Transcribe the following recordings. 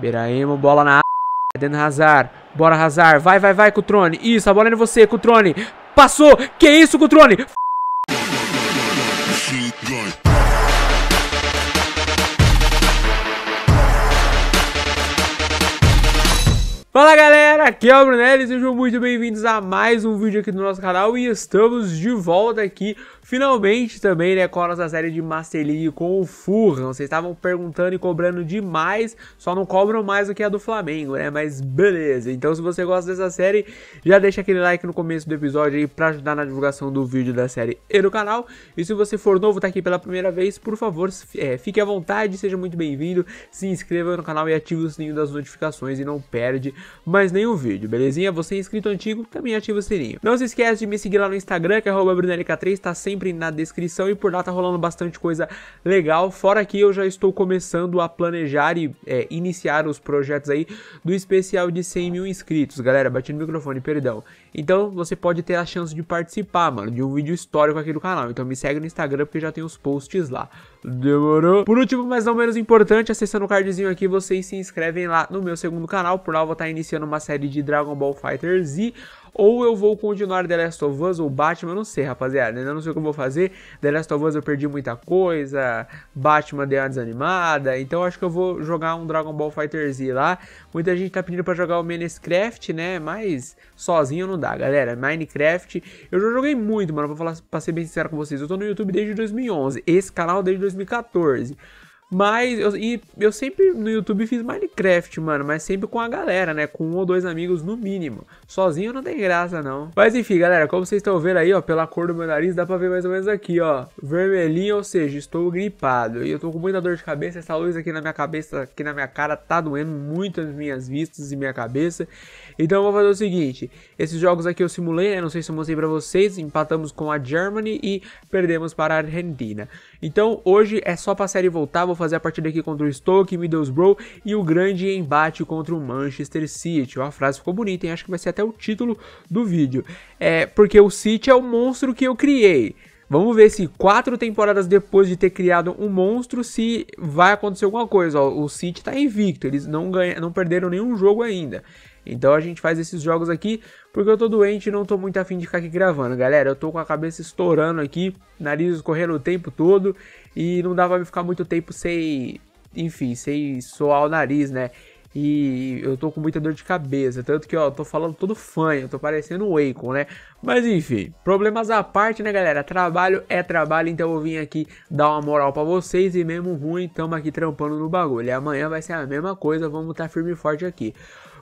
Beraemo, bola na área. Dentro Hazard. Bora, Hazard. Vai, vai, vai, Cutrone. Isso, a bola é em você, Cutrone. Passou. Que isso, Cutrone? Fala galera, aqui é o Brunelis, sejam muito bem-vindos a mais um vídeo aqui do nosso canal e estamos de volta aqui Finalmente também, né, com a nossa série de Master League com o Furran, vocês estavam perguntando e cobrando demais, só não cobram mais do que a do Flamengo, né, mas beleza. Então se você gosta dessa série, já deixa aquele like no começo do episódio aí pra ajudar na divulgação do vídeo da série e do canal. E se você for novo, tá aqui pela primeira vez, por favor, é, fique à vontade, seja muito bem-vindo, se inscreva no canal e ative o sininho das notificações e não perde mais nenhum vídeo, belezinha? Você é inscrito antigo, também ativa o sininho. Não se esquece de me seguir lá no Instagram, que é 3 tá sempre sempre na descrição e por lá tá rolando bastante coisa legal. Fora que eu já estou começando a planejar e é, iniciar os projetos aí do especial de 100 mil inscritos. Galera, bati no microfone, perdão. Então você pode ter a chance de participar, mano, de um vídeo histórico aqui do canal. Então me segue no Instagram porque já tem os posts lá. Demorou? Por último, mas não menos importante, acessando o cardzinho aqui, vocês se inscrevem lá no meu segundo canal. Por lá eu vou estar tá iniciando uma série de Dragon Ball Fighter Z ou eu vou continuar The Last of Us ou Batman, não sei, rapaziada, ainda não sei o que eu vou fazer. The Last of Us eu perdi muita coisa, Batman deu uma desanimada, então acho que eu vou jogar um Dragon Ball Fighter Z lá. Muita gente tá pedindo para jogar o Minecraft, né? Mas sozinho não dá. Tá, galera. Minecraft, eu já joguei muito, mano, pra, falar, pra ser bem sincero com vocês. Eu tô no YouTube desde 2011, esse canal desde 2014. Mas eu, e eu sempre no YouTube fiz Minecraft, mano, mas sempre com a galera, né? Com um ou dois amigos no mínimo. Sozinho não tem graça, não. Mas enfim, galera, como vocês estão vendo aí, ó, pela cor do meu nariz, dá pra ver mais ou menos aqui, ó. Vermelhinho, ou seja, estou gripado. E eu tô com muita dor de cabeça. Essa luz aqui na minha cabeça, aqui na minha cara, tá doendo muito as minhas vistas e minha cabeça. Então eu vou fazer o seguinte, esses jogos aqui eu simulei, né? não sei se eu mostrei pra vocês, empatamos com a Germany e perdemos para a Argentina. Então hoje é só pra série voltar, vou fazer a partida aqui contra o Stoke, Middlesbrough e o grande embate contra o Manchester City. a frase ficou bonita, hein? acho que vai ser até o título do vídeo. É, porque o City é o monstro que eu criei. Vamos ver se quatro temporadas depois de ter criado um monstro, se vai acontecer alguma coisa. Ó, o City tá invicto, eles não, ganha, não perderam nenhum jogo ainda. Então a gente faz esses jogos aqui porque eu tô doente e não tô muito afim de ficar aqui gravando, galera. Eu tô com a cabeça estourando aqui, nariz escorrendo o tempo todo e não dá pra me ficar muito tempo sem, enfim, sem soar o nariz, né? E eu tô com muita dor de cabeça, tanto que ó, eu tô falando todo fã, eu tô parecendo o Akon, né? Mas enfim, problemas à parte, né, galera? Trabalho é trabalho, então eu vim aqui dar uma moral para vocês e mesmo ruim, tamo aqui trampando no bagulho. E amanhã vai ser a mesma coisa, vamos estar tá firme e forte aqui.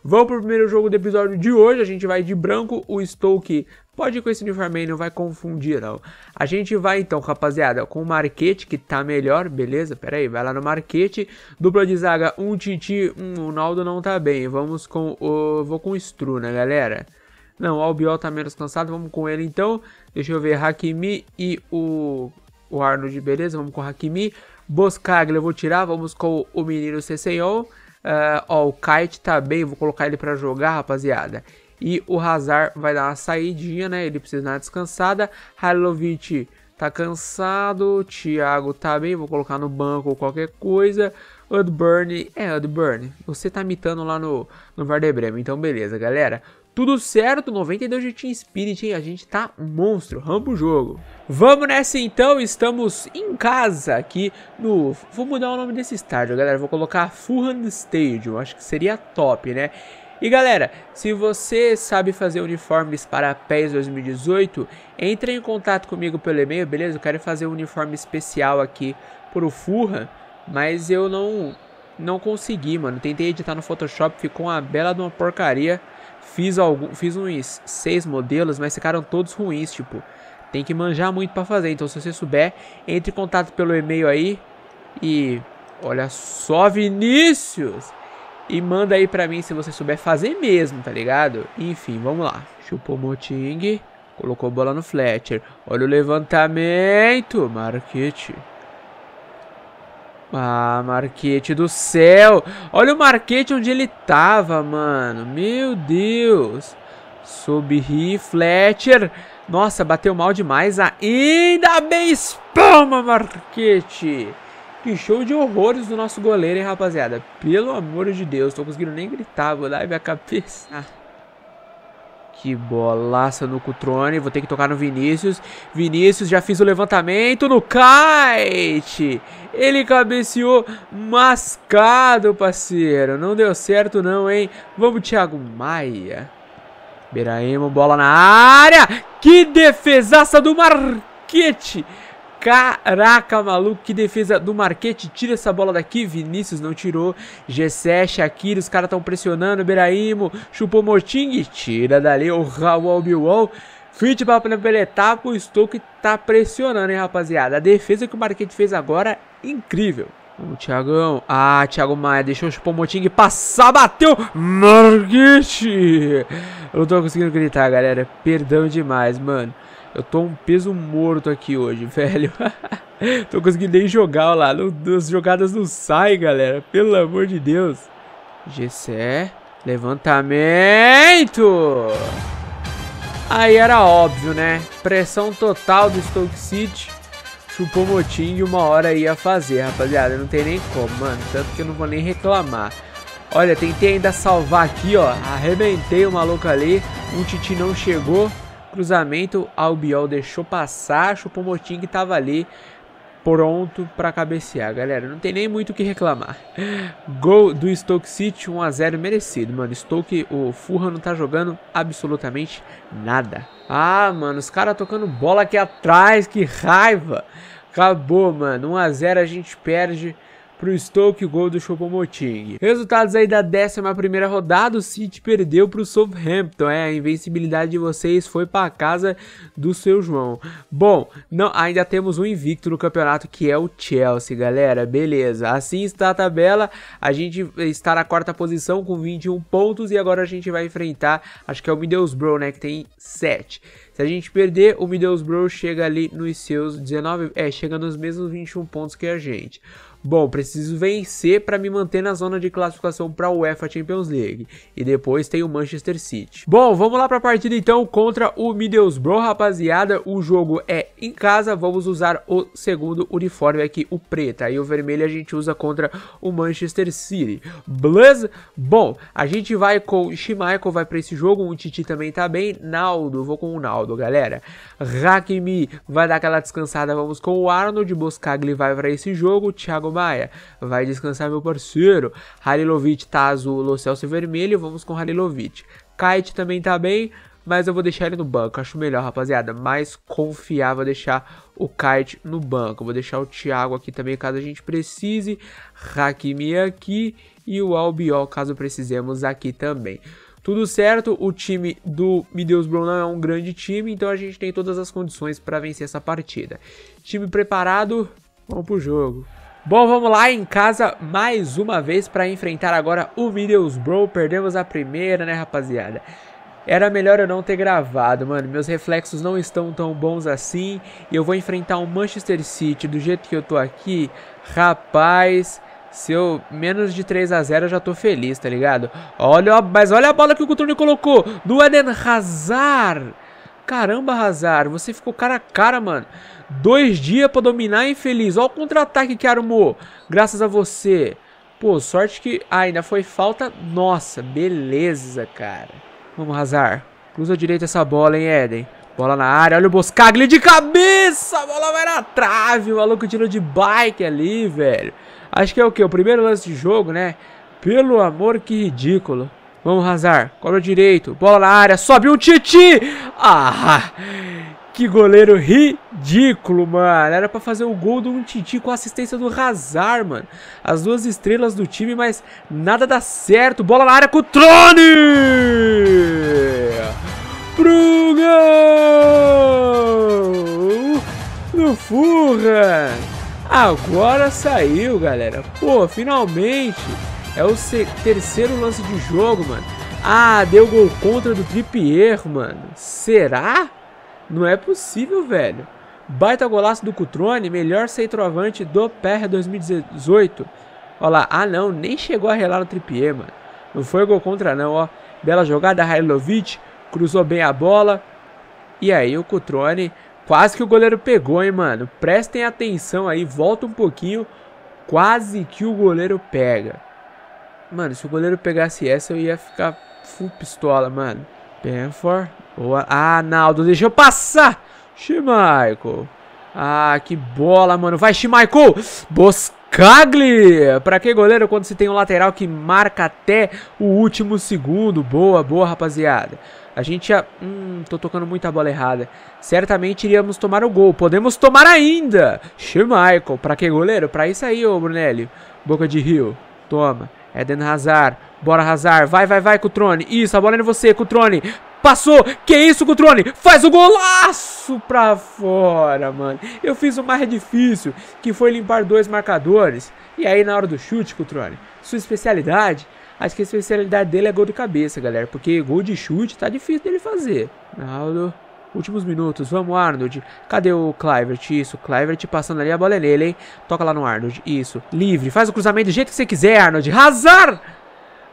Vamos pro primeiro jogo do episódio de hoje. A gente vai de branco. O Stoke pode ir com esse uniforme aí, não vai confundir, não. A gente vai então, rapaziada, com o Marquete, que tá melhor, beleza? Pera aí, vai lá no Marquete. Dupla de zaga, um Titi, um, Ronaldo Naldo não tá bem. Vamos com o... vou com o Stru, né, galera? Não, o Albiol tá menos cansado, vamos com ele então. Deixa eu ver, Hakimi e o, o Arnold, beleza? Vamos com o Hakimi. Boscaglia eu vou tirar, vamos com o menino Cessenhol. Uh, ó, o Kite tá bem, vou colocar ele para jogar, rapaziada. E o Hazard vai dar uma saidinha, né? Ele precisa dar uma descansada. Halilovic tá cansado. Thiago tá bem, vou colocar no banco qualquer coisa. Udburn, é Udburn, você tá mitando lá no, no Werder Bremen, então beleza, galera. Tudo certo, 92 de Team Spirit, hein? A gente tá monstro, rampa o jogo. Vamos nessa então, estamos em casa aqui no... Vou mudar o nome desse estádio, galera. Vou colocar Fulham Stadium, acho que seria top, né? E galera, se você sabe fazer uniformes para PES 2018, entre em contato comigo pelo e-mail, beleza? Eu quero fazer um uniforme especial aqui pro Fulham, mas eu não não consegui, mano. Tentei editar no Photoshop, ficou uma bela de uma porcaria. Fiz, algum, fiz uns seis modelos, mas ficaram todos ruins, tipo. Tem que manjar muito para fazer. Então, se você souber, entre em contato pelo e-mail aí. E olha só, Vinícius! E manda aí pra mim se você souber fazer mesmo, tá ligado? Enfim, vamos lá. Chupou Moting. Colocou bola no Fletcher. Olha o levantamento. Marquete. Ah, Marquete do céu. Olha o Marquete onde ele tava, mano. Meu Deus. Sob Fletcher. Nossa, bateu mal demais. Ainda bem, espalma, Marquete. Que show de horrores do nosso goleiro, hein, rapaziada. Pelo amor de Deus, tô conseguindo nem gritar. Vou dar a minha cabeça. Ah. Que bolaça no Cutrone. Vou ter que tocar no Vinícius. Vinícius, já fiz o levantamento no kite. Ele cabeceou mascado, parceiro. Não deu certo não, hein? Vamos, Thiago Maia. Beraemo, bola na área. Que defesaça do Marquete. Caraca, maluco, que defesa do Marquete. Tira essa bola daqui. Vinícius não tirou. G7, Shakira, os caras estão pressionando. Beraímo, chupou Moting. Tira dali o Raul Biwol Fit para primeira com O Stoke tá pressionando, hein, rapaziada. A defesa que o Marquete fez agora, incrível. Vamos, Thiagão. Ah, Thiago Maia deixou o Chupomoting passar, bateu! Marquete! Eu não tô conseguindo gritar, galera. Perdão demais, mano. Eu tô um peso morto aqui hoje, velho. tô conseguindo nem jogar, olha lá. as jogadas não saem, galera. Pelo amor de Deus. Gessé. Levantamento. Aí era óbvio, né? Pressão total do Stoke City. Chupou motim de uma hora ia fazer, rapaziada. Não tem nem como, mano. Tanto que eu não vou nem reclamar. Olha, tentei ainda salvar aqui, ó. Arrebentei o maluco ali. O Titi não chegou. Cruzamento, Albiol deixou passar, Chupomoting que estava ali pronto para cabecear, galera. Não tem nem muito o que reclamar. Gol do Stoke City, 1 a 0 merecido, mano. Stoke, o Furra não tá jogando absolutamente nada. Ah, mano, os caras tocando bola aqui atrás, que raiva. Acabou, mano. 1 a 0 a gente perde para o Stoke o gol do Chopomoting. Resultados aí da 11 rodada, o City perdeu para o Southampton, é, a invencibilidade de vocês foi para casa do seu João. Bom, não, ainda temos um invicto no campeonato que é o Chelsea, galera, beleza. Assim está a tabela, a gente está na quarta posição com 21 pontos e agora a gente vai enfrentar, acho que é o Middlesbrough, né, que tem 7. Se a gente perder, o Middlesbrough chega ali nos seus 19, é, chega nos mesmos 21 pontos que a gente. Bom, preciso vencer para me manter na zona de classificação para a UEFA Champions League. E depois tem o Manchester City. Bom, vamos lá para a partida então contra o Middlesbrough, rapaziada. O jogo é em casa, vamos usar o segundo uniforme aqui, o preto. Aí o vermelho a gente usa contra o Manchester City. Blaz? Bom, a gente vai com o Schmeichel, vai para esse jogo. O Titi também tá bem. Naldo, vou com o Naldo, galera. Hakimi vai dar aquela descansada, vamos com o Arnold. Boscagli vai para esse jogo. Thiago Vai descansar, meu parceiro. Halilovic tá azul, Lo vermelho. Vamos com Halilovic. Kite também tá bem, mas eu vou deixar ele no banco. Acho melhor, rapaziada. Mais vou deixar o Kite no banco. Vou deixar o Thiago aqui também, caso a gente precise. Hakimi aqui e o Albiol, caso precisemos aqui também. Tudo certo, o time do Middlesbrough não é um grande time, então a gente tem todas as condições para vencer essa partida. Time preparado, vamos pro jogo. Bom, vamos lá em casa mais uma vez para enfrentar agora o Middlesbrough. Perdemos a primeira, né, rapaziada? Era melhor eu não ter gravado, mano. Meus reflexos não estão tão bons assim. E eu vou enfrentar um Manchester City do jeito que eu tô aqui. Rapaz, se eu menos de 3 a 0 eu já tô feliz, tá ligado? Olha, mas olha a bola que o Coutinho colocou do Eden Hazard. Caramba, Hazard, você ficou cara a cara, mano. Dois dias pra dominar, infeliz. Olha o contra-ataque que armou. Graças a você. Pô, sorte que... Ah, ainda foi falta. Nossa, beleza, cara. Vamos, Hazard. Cruza direito essa bola, hein, Eden. Bola na área. Olha o Boscaglia de cabeça. A bola vai na trave. O maluco tirou de bike ali, velho. Acho que é o quê? O primeiro lance de jogo, né? Pelo amor, que ridículo. Vamos, Hazard. Cobra direito. Bola na área. Sobe um Titi. Ah! Que goleiro ridículo, mano. Era pra fazer o gol do um Titi com a assistência do Hazard, mano. As duas estrelas do time, mas nada dá certo. Bola na área com o Trone! Pro gol! No Furran! Agora saiu, galera. Pô, finalmente! É o terceiro lance de jogo, mano. Ah, deu gol contra do Trippier, mano. Será? Não é possível, velho. Baita golaço do Cutrone, melhor centroavante do PR 2018. Olha lá, ah não, nem chegou a relar o Trippier, mano. Não foi gol contra não, ó. Bela jogada, Hailovic, cruzou bem a bola. E aí o Cutrone, quase que o goleiro pegou, hein, mano. Prestem atenção aí, volta um pouquinho. Quase que o goleiro pega. Mano, se o goleiro pegasse essa, eu ia ficar full pistola, mano. Benford. Boa. Ah, Naldo, deixou passar. Schmeichel. Ah, que bola, mano. Vai, Schmeichel. Boscagli. Pra que goleiro quando se tem um lateral que marca até o último segundo? Boa, boa, rapaziada. A gente ia... Hum, tô tocando muita bola errada. Certamente iríamos tomar o gol. Podemos tomar ainda. Schmeichel. Pra que goleiro? Pra isso aí, ô Brunelli. Boca de Rio. Toma. Eden Hazard. Bora, Hazard. Vai, vai, vai, Cutrone. Isso, a bola é em você, Cutrone. Passou. Que isso, Cutrone? Faz o golaço pra fora, mano. Eu fiz o mais difícil, que foi limpar dois marcadores. E aí, na hora do chute, Cutrone, sua especialidade... Acho que a especialidade dele é gol de cabeça, galera. Porque gol de chute tá difícil dele fazer. Ronaldo... Últimos minutos, vamos Arnold. Cadê o Clivert? Isso, Clivert passando ali, a bola é nele, hein? Toca lá no Arnold, isso. Livre, faz o cruzamento do jeito que você quiser, Arnold. Hazard!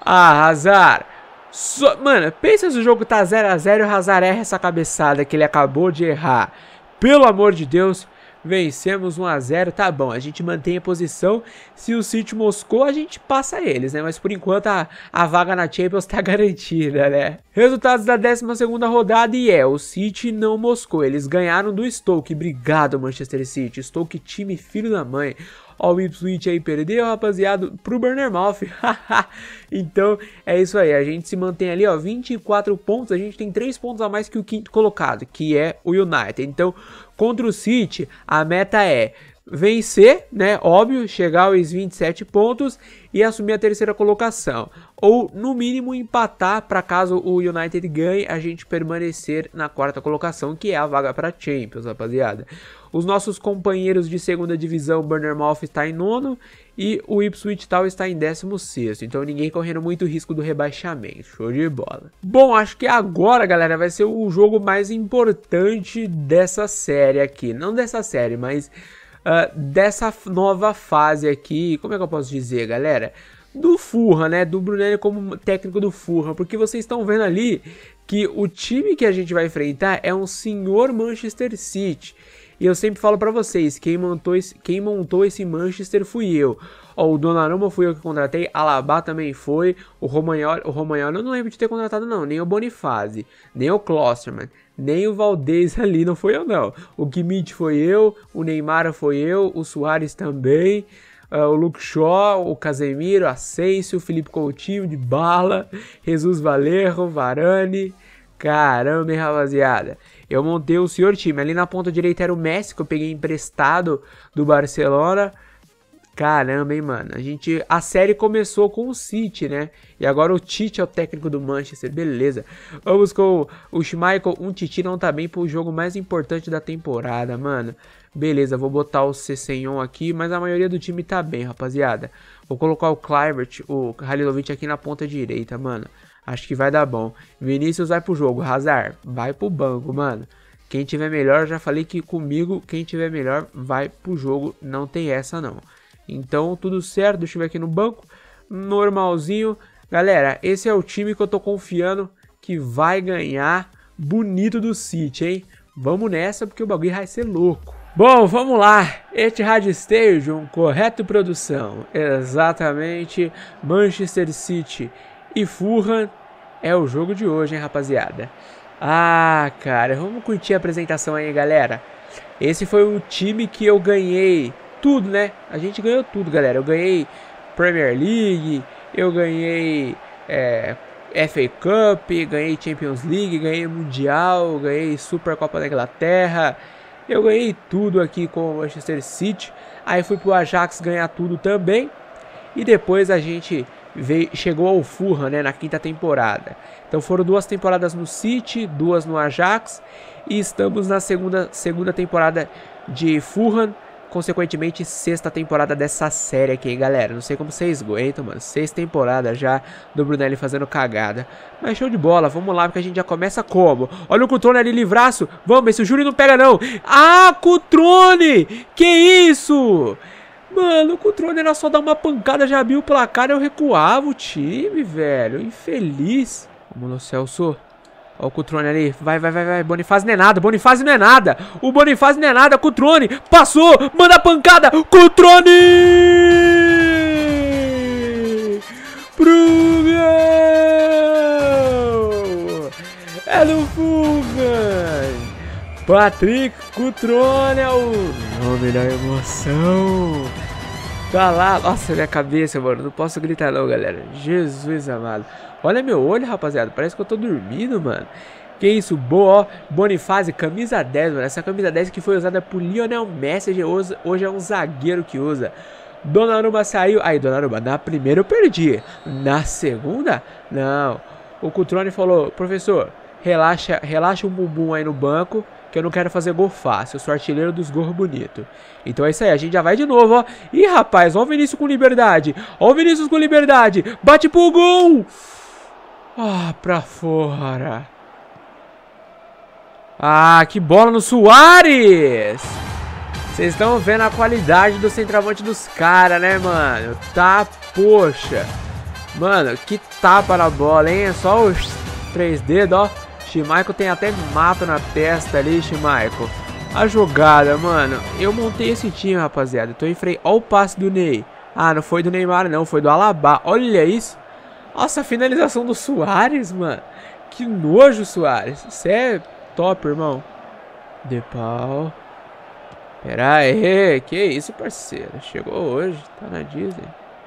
Ah, Hazard. So... Mano, pensa se o jogo tá 0x0 e o Hazard erra essa cabeçada que ele acabou de errar. Pelo amor de Deus, Vencemos 1 a 0 tá bom, a gente mantém a posição. Se o City Moscou, a gente passa eles, né? Mas por enquanto a, a vaga na Champions tá garantida, né? Resultados da 12ª rodada e é, o City não Moscou, eles ganharam do Stoke. Obrigado, Manchester City. Stoke, time filho da mãe. Ó, o Ipswich aí perdeu, rapaziada, pro Burner Burnermouth. então, é isso aí. A gente se mantém ali, ó, 24 pontos. A gente tem 3 pontos a mais que o quinto colocado, que é o United. Então, contra o City, a meta é vencer, né? Óbvio, chegar aos 27 pontos e assumir a terceira colocação. Ou, no mínimo, empatar para caso o United ganhe, a gente permanecer na quarta colocação, que é a vaga para Champions, rapaziada. Os nossos companheiros de segunda divisão, Burner Burnermouth está em nono e o Ipswich Town está em 16, então ninguém correndo muito risco do rebaixamento, show de bola. Bom, acho que agora, galera, vai ser o jogo mais importante dessa série aqui, não dessa série, mas uh, dessa nova fase aqui, como é que eu posso dizer, galera? Do Furra, né, do Brunelli como técnico do Furra, porque vocês estão vendo ali que o time que a gente vai enfrentar é um senhor Manchester City, e eu sempre falo para vocês, quem montou, esse, quem montou esse Manchester fui eu. Ó, o Donnarumma fui eu que contratei, Alabá também foi, o Romagnoli, o Romagnoli eu não lembro de ter contratado não, nem o Bonifazi, nem o Klosterman, nem o Valdez ali não foi eu não. O Kimmich foi eu, o Neymar foi eu, o Soares também, Uh, o Luke Shaw, o Casemiro, Asensio, o Felipe Coutinho de bala, Jesus Valerro, Varane. Caramba, hein, rapaziada. Eu montei o senhor time. Ali na ponta direita era o Messi, que eu peguei emprestado do Barcelona. Caramba, hein, mano. A gente a série começou com o City, né? E agora o Tite é o técnico do Manchester, beleza. Vamos com o Schmeichel, um Titi não tá bem pro jogo mais importante da temporada, mano. Beleza, vou botar o Cessenhon aqui, mas a maioria do time tá bem, rapaziada. Vou colocar o Clivert, o Halilovic aqui na ponta direita, mano. Acho que vai dar bom. Vinícius vai pro jogo. Hazard, vai pro banco, mano. Quem tiver melhor, já falei que comigo, quem tiver melhor vai pro jogo. Não tem essa, não. Então, tudo certo. Deixa eu ver aqui no banco. Normalzinho. Galera, esse é o time que eu tô confiando que vai ganhar bonito do City, hein? Vamos nessa porque o bagulho vai ser louco. Bom, vamos lá. Etihad Stadium, correto produção. Exatamente. Manchester City e Furran é o jogo de hoje, hein, rapaziada? Ah, cara, vamos curtir a apresentação aí, galera. Esse foi o time que eu ganhei tudo, né? A gente ganhou tudo, galera. Eu ganhei Premier League, eu ganhei é, FA Cup, ganhei Champions League, ganhei Mundial, ganhei Super Copa da Inglaterra. Eu ganhei tudo aqui com o Manchester City. Aí fui pro Ajax ganhar tudo também. E depois a gente veio, chegou ao Fulham né, na quinta temporada. Então foram duas temporadas no City, duas no Ajax e estamos na segunda, segunda temporada de Fulham. Consequentemente, sexta temporada dessa série aqui, hein, galera. Não sei como vocês aguentam, mano. Sexta temporada já do Brunelli fazendo cagada. Mas show de bola, vamos lá, porque a gente já começa como? Olha o Cutrone ali, livraço. Vamos ver se o Júlio não pega, não. Ah, Cutrone! Que isso? Mano, o controle era só dar uma pancada, já abriu o placar e eu recuava o time, velho. Infeliz. Vamos, Celso. Ó o Cutrone ali. Vai, vai, vai, vai. Bonifaz não é nada. Bonifaz não é nada. O Bonifaz não é nada. Cutrone. Passou. Manda a pancada. Cutrone! Pro gol! É no fundo. Patrick Cutrone, é o nome da emoção. Tá lá, nossa, minha cabeça, mano. Não posso gritar, não, galera. Jesus amado. Olha meu olho, rapaziada. Parece que eu tô dormindo, mano. Que isso, boa, Bonifácio, camisa 10, mano. Essa camisa 10 que foi usada por Lionel Messi hoje é, é um zagueiro que usa. Donnarumma saiu. Aí, Donnarumma, na primeira eu perdi. Na segunda, não. O Cutrone falou, professor, relaxa, relaxa o bumbum aí no banco que eu não quero fazer gol fácil. Eu sou artilheiro dos gols bonito. Então é isso aí, a gente já vai de novo, ó. Ih, rapaz, ó o Vinícius com liberdade. Ó o Vinícius com liberdade. Bate pro gol! Ah, pra fora. Ah, que bola no Soares! Vocês estão vendo a qualidade do centroavante dos caras, né, mano? Tá, poxa. Mano, que tapa na bola, hein? Só os três dedos, ó. Michael tem até mato na testa ali, Shimaico. A jogada, mano. Eu montei esse time, rapaziada. Tô então, eu enfrei. Olha o passe do Ney. Ah, não foi do Neymar, não. Foi do Alabá. Olha isso. Nossa, a finalização do Soares, mano. Que nojo, Soares. Isso é top, irmão. De pau. Pera aí. Que isso, parceiro. Chegou hoje. Tá na Disney.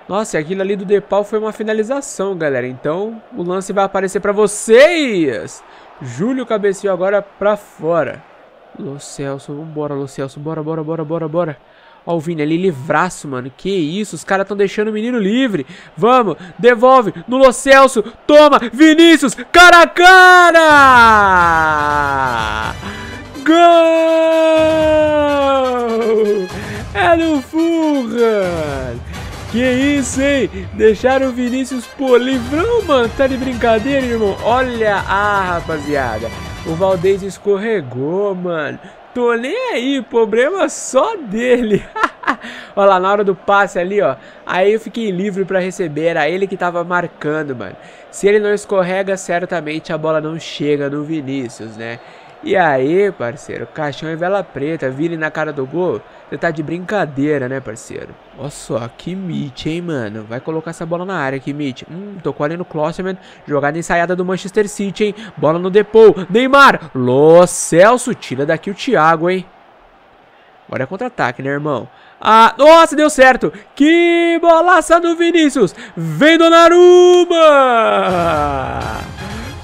Nossa, aquilo ali do pau foi uma finalização, galera. Então, o lance vai aparecer pra vocês. Júlio cabeceou agora pra fora. Lo Celso, bora, Lo Celso, bora, bora, bora, bora, bora. Ó o Vini ali, livraço, mano. Que isso, os caras estão deixando o menino livre. Vamos, devolve no Lo Celso. Toma, Vinícius, cara a cara! Gol! É no Fulham! Que isso, hein? Deixaram o Vinícius por livrão, mano. Tá de brincadeira, irmão? Olha, ah, rapaziada. O Valdez escorregou, mano. Tô nem aí, problema só dele. Olha lá, na hora do passe ali, ó. Aí eu fiquei livre para receber. Era ele que tava marcando, mano. Se ele não escorrega, certamente a bola não chega no Vinícius, né? E aí, parceiro, caixão e vela preta, vire na cara do gol. Você tá de brincadeira, né, parceiro? Olha só, que Mitch, hein, mano? Vai colocar essa bola na área aqui, Mitch. Hum, tocou ali no Klosterman. Jogada ensaiada do Manchester City, hein? Bola no Depou. Neymar. Lo. Celso. Tira daqui o Thiago, hein? Agora é contra-ataque, né, irmão? Ah, nossa, deu certo. Que bolaça do Vinícius. Vem Naruma!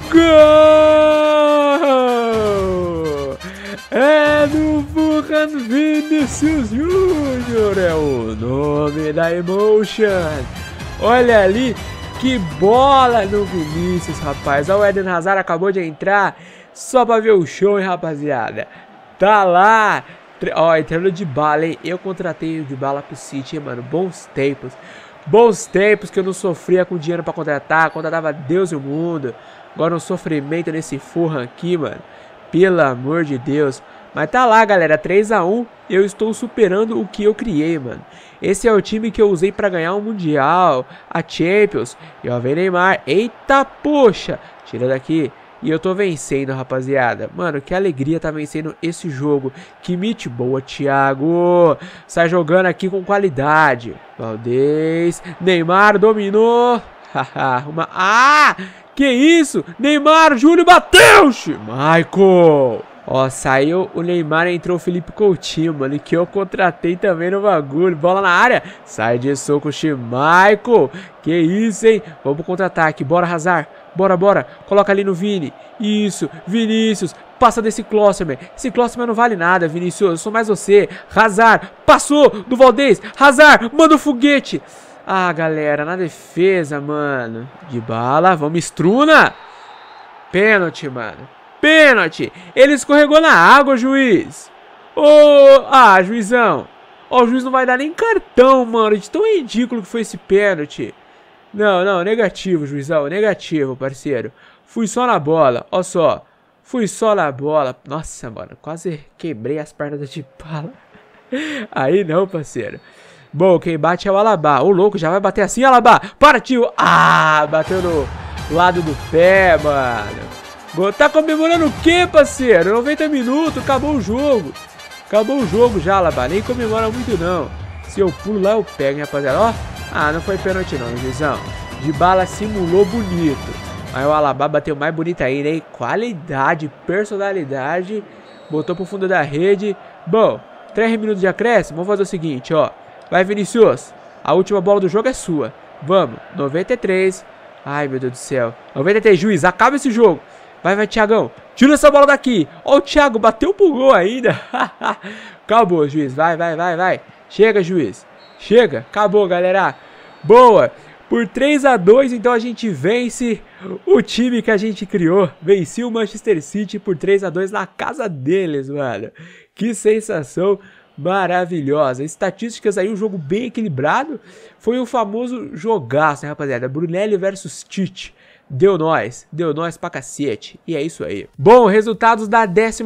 Gol! É do Juan Vinicius Júnior é o nome da Emotion. Olha ali, que bola no Vinícius, rapaz. O Eden Hazard acabou de entrar só pra ver o show, hein, rapaziada. Tá lá. Ó, entrando de bala, hein. Eu contratei o de bala pro City, hein, mano. Bons tempos. Bons tempos que eu não sofria com dinheiro pra contratar. Contratava Deus e o mundo. Agora um sofrimento nesse forra aqui, mano. Pelo amor de Deus. Mas tá lá, galera, 3 a 1 eu estou superando o que eu criei, mano. Esse é o time que eu usei para ganhar o Mundial, a Champions, vem Neymar. Eita, poxa! Tira daqui. E eu tô vencendo, rapaziada. Mano, que alegria tá vencendo esse jogo. Que mite boa, Thiago. Sai jogando aqui com qualidade. Valdez. Neymar dominou. Haha, uma... Ah! Que isso? Neymar Júnior bateu! Michael! Ó, saiu o Neymar, entrou o Felipe Coutinho, mano, que eu contratei também no bagulho. Bola na área, sai de soco o Chimaico. Que isso, hein? Vamos contra-ataque, bora Hazard, bora, bora. Coloca ali no Vini, isso, Vinícius, passa desse Klosterman. Esse Klosterman não vale nada, Vinícius, eu sou mais você. Hazard, passou do Valdez, Hazard, manda o foguete. Ah, galera, na defesa, mano. De bala, vamos, Struna. Pênalti, mano. Pênalti! Ele escorregou na água, juiz! Ô, oh, ah, juizão! Ó, oh, o juiz não vai dar nem cartão, mano, de tão ridículo que foi esse pênalti. Não, não, negativo, juizão, negativo, parceiro. Fui só na bola, ó só. Fui só na bola. Nossa, mano, quase quebrei as pernas de pala. Aí não, parceiro. Bom, quem bate é o Alabá. O louco já vai bater assim, Alabá. Partiu. Ah, bateu no lado do pé, mano. Tá comemorando o que, parceiro? 90 minutos, acabou o jogo. Acabou o jogo já, Labá. Nem comemora muito, não. Se eu pulo lá, eu pego, hein, rapaziada. Ó, ah, não foi pênalti, não, juizão. De bala simulou bonito. Aí o Alabá bateu mais bonito ainda, hein? Qualidade, personalidade. Botou pro fundo da rede. Bom, 3 minutos de acréscimo. Vamos fazer o seguinte, ó. Vai, Vinicius. A última bola do jogo é sua. Vamos. 93. Ai, meu Deus do céu. 93, juiz. Acaba esse jogo. Vai, vai, Thiagão. Tira essa bola daqui. Ó, o Thiago bateu pro gol ainda. Acabou, juiz. Vai, vai, vai, vai. Chega, juiz. Chega. Acabou, galera. Boa. Por 3 a 2 então a gente vence o time que a gente criou. Venceu o Manchester City por 3 a 2 na casa deles, mano. Que sensação maravilhosa. Estatísticas aí, um jogo bem equilibrado. Foi o famoso jogaço, né, rapaziada? Brunelli versus Tite. Deu nós, deu nós pra cacete. E é isso aí. Bom, resultados da 13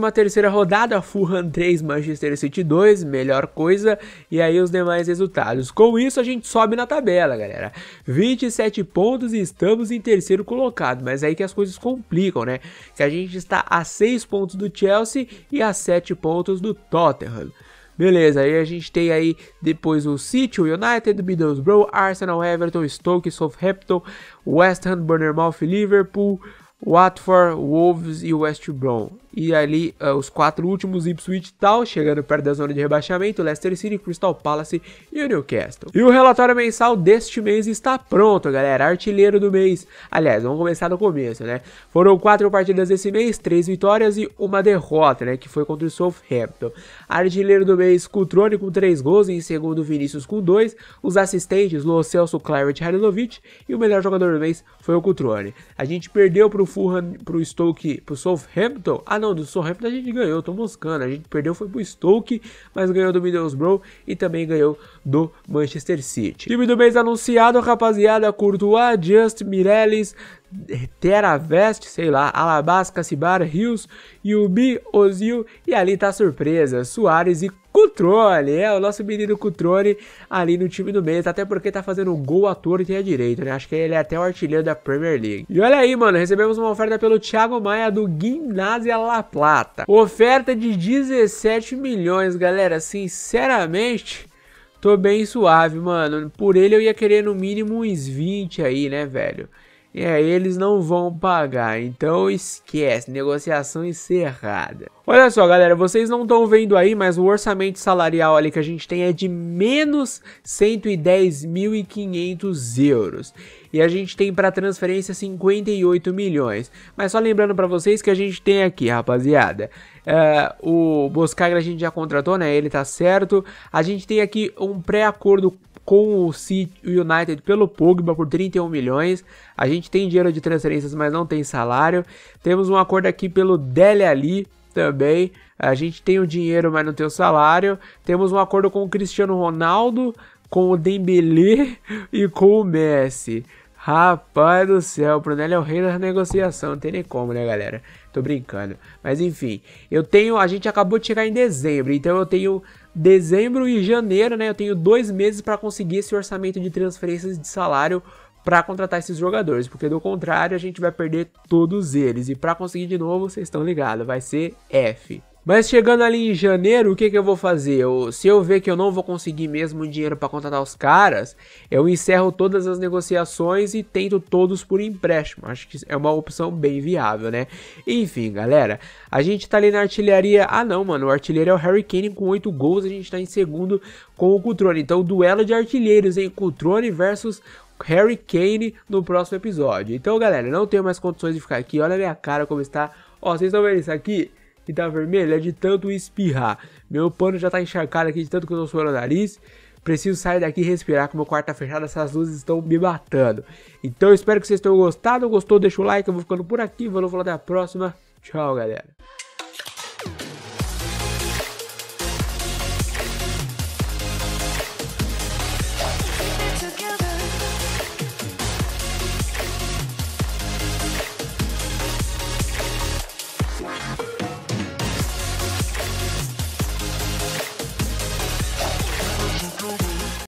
rodada, Fulham 3, Manchester City 2, melhor coisa. E aí os demais resultados. Com isso a gente sobe na tabela, galera. 27 pontos e estamos em terceiro colocado, mas é aí que as coisas complicam, né? Que a gente está a 6 pontos do Chelsea e a 7 pontos do Tottenham. Beleza, aí a gente tem aí depois o City, o United, Middlesbrough, Arsenal, Everton, Stoke, Southampton, West Ham, Bournemouth, Liverpool, Watford, Wolves e West Brom. E ali uh, os quatro últimos, Ipswich e tal, chegando perto da zona de rebaixamento, Leicester City, Crystal Palace e o Newcastle. E o relatório mensal deste mês está pronto, galera. Artilheiro do mês. Aliás, vamos começar no começo, né? Foram quatro partidas desse mês, três vitórias e uma derrota, né? Que foi contra o Southampton. Artilheiro do mês, Cutrone com três gols, em segundo, Vinícius com dois. Os assistentes, Lo Celso, Claret Halilovic. E o melhor jogador do mês foi o Cutrone. A gente perdeu pro Fulham, pro Stoke, pro Southampton, a ah, não, do Southampton a gente ganhou, tô moscando. A gente perdeu foi pro Stoke, mas ganhou do Middlesbrough e também ganhou do Manchester City. Time do mês anunciado, rapaziada, Courtois, Just, Mireles, Teravest, sei lá, Alabás, Cacibar, Rios, Yubi, Ozil e ali tá a surpresa, Soares e Cutrone, é o nosso menino Cutrone ali no time do mês, até porque tá fazendo um gol à torta e a direita, né? Acho que ele é até o artilheiro da Premier League. E olha aí, mano, recebemos uma oferta pelo Thiago Maia do Gimnasia La Plata. Oferta de 17 milhões, galera, sinceramente... Tô bem suave, mano. Por ele eu ia querer no mínimo uns 20 aí, né, velho? É, eles não vão pagar, então esquece, negociação encerrada. Olha só, galera, vocês não estão vendo aí, mas o orçamento salarial ali que a gente tem é de menos 110.500 euros. E a gente tem para transferência 58 milhões. Mas só lembrando para vocês que a gente tem aqui, rapaziada, uh, o Boscagra a gente já contratou, né? Ele tá certo. A gente tem aqui um pré-acordo com o City, United pelo Pogba por 31 milhões. A gente tem dinheiro de transferências, mas não tem salário. Temos um acordo aqui pelo Dele Ali também. A gente tem o dinheiro, mas não tem o salário. Temos um acordo com o Cristiano Ronaldo, com o Dembélé e com o Messi. Rapaz do céu, o é o rei da negociação, não tem nem como, né, galera? Tô brincando. Mas enfim, eu tenho. A gente acabou de chegar em dezembro, então eu tenho dezembro e janeiro, né? Eu tenho dois meses para conseguir esse orçamento de transferências de salário para contratar esses jogadores, porque do contrário a gente vai perder todos eles. E para conseguir de novo, vocês estão ligados, vai ser F. Mas chegando ali em janeiro, o que, que eu vou fazer? Eu, se eu ver que eu não vou conseguir mesmo dinheiro para contratar os caras, eu encerro todas as negociações e tento todos por empréstimo. Acho que é uma opção bem viável, né? Enfim, galera, a gente tá ali na artilharia. Ah, não, mano, o artilheiro é o Harry Kane com 8 gols, a gente tá em segundo com o Cutrone. Então, duelo de artilheiros, hein? Cutrone versus Harry Kane no próximo episódio. Então, galera, não tenho mais condições de ficar aqui. Olha a minha cara como está. Ó, vocês estão vendo isso aqui? e tá vermelho é de tanto espirrar. Meu pano já tá encharcado aqui de tanto que eu tô suando o nariz. Preciso sair daqui e respirar, que meu quarto tá fechado, essas luzes estão me matando. Então espero que vocês tenham gostado. Gostou, deixa o like. Eu vou ficando por aqui. Vou falar até a próxima. Tchau, galera.